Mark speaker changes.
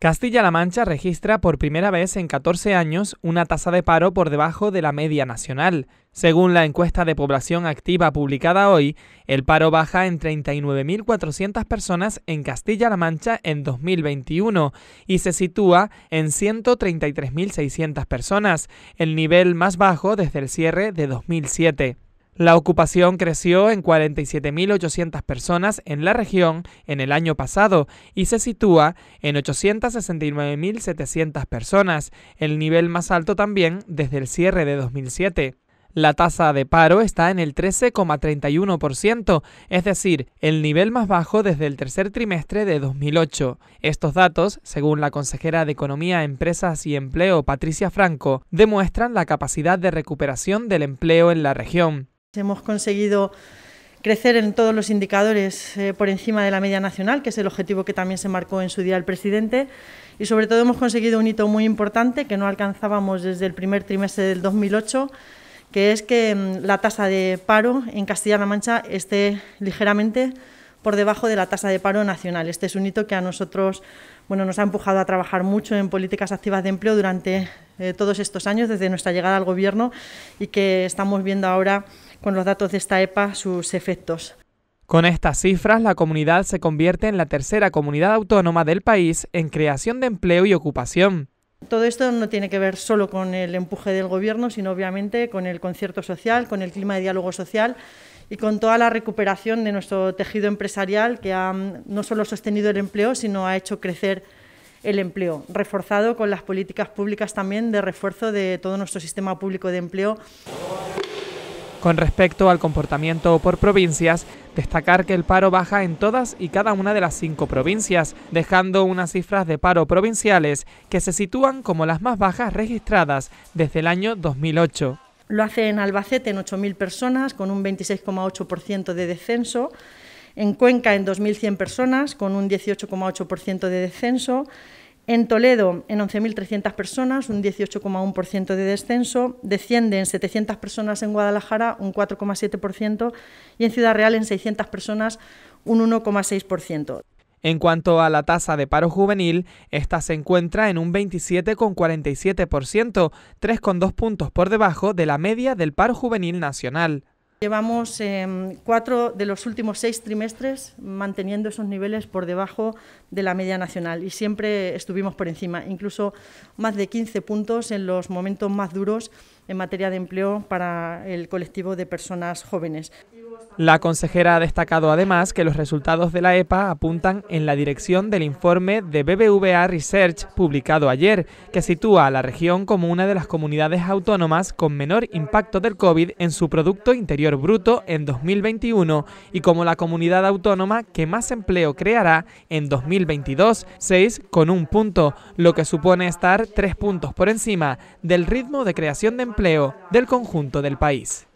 Speaker 1: Castilla-La Mancha registra por primera vez en 14 años una tasa de paro por debajo de la media nacional. Según la encuesta de población activa publicada hoy, el paro baja en 39.400 personas en Castilla-La Mancha en 2021 y se sitúa en 133.600 personas, el nivel más bajo desde el cierre de 2007. La ocupación creció en 47.800 personas en la región en el año pasado y se sitúa en 869.700 personas, el nivel más alto también desde el cierre de 2007. La tasa de paro está en el 13,31%, es decir, el nivel más bajo desde el tercer trimestre de 2008. Estos datos, según la consejera de Economía, Empresas y Empleo, Patricia Franco, demuestran la capacidad de recuperación del empleo en la región. Hemos conseguido crecer
Speaker 2: en todos los indicadores eh, por encima de la media nacional, que es el objetivo que también se marcó en su día el presidente, y sobre todo hemos conseguido un hito muy importante que no alcanzábamos desde el primer trimestre del 2008, que es que mm, la tasa de paro en Castilla-La Mancha esté ligeramente por debajo de la tasa de paro nacional. Este es un hito que a nosotros bueno, nos ha empujado a trabajar mucho en políticas activas de empleo durante eh, todos estos años, desde nuestra llegada al Gobierno, y que estamos viendo ahora con los datos de esta EPA sus efectos.
Speaker 1: Con estas cifras, la comunidad se convierte en la tercera comunidad autónoma del país en creación de empleo y ocupación.
Speaker 2: Todo esto no tiene que ver solo con el empuje del Gobierno, sino obviamente con el concierto social, con el clima de diálogo social y con toda la recuperación de nuestro tejido empresarial que ha mm, no solo sostenido el empleo, sino ha hecho crecer el empleo, reforzado con las políticas públicas también de refuerzo de todo nuestro sistema
Speaker 1: público de empleo. Con respecto al comportamiento por provincias, destacar que el paro baja en todas y cada una de las cinco provincias, dejando unas cifras de paro provinciales que se sitúan como las más bajas registradas desde el año 2008.
Speaker 2: Lo hace en Albacete en 8.000 personas, con un 26,8% de descenso, en Cuenca en 2.100 personas, con un 18,8% de descenso, en Toledo, en 11.300 personas, un 18,1% de descenso, desciende en 700 personas en Guadalajara, un 4,7%, y en Ciudad Real, en 600 personas, un 1,6%.
Speaker 1: En cuanto a la tasa de paro juvenil, esta se encuentra en un 27,47%, 3,2 puntos por debajo de la media del paro juvenil nacional.
Speaker 2: Llevamos em, cuatro de los últimos seis trimestres manteniendo esos niveles por debajo de la media nacional y siempre estuvimos por encima, incluso más de 15 puntos en los momentos más duros en materia de empleo para el colectivo de personas jóvenes.
Speaker 1: La consejera ha destacado además que los resultados de la EPA apuntan en la dirección del informe de BBVA Research publicado ayer, que sitúa a la región como una de las comunidades autónomas con menor impacto del COVID en su Producto Interior Bruto en 2021 y como la comunidad autónoma que más empleo creará en 2022, 6 con un punto, lo que supone estar tres puntos por encima del ritmo de creación de empleo del conjunto del país.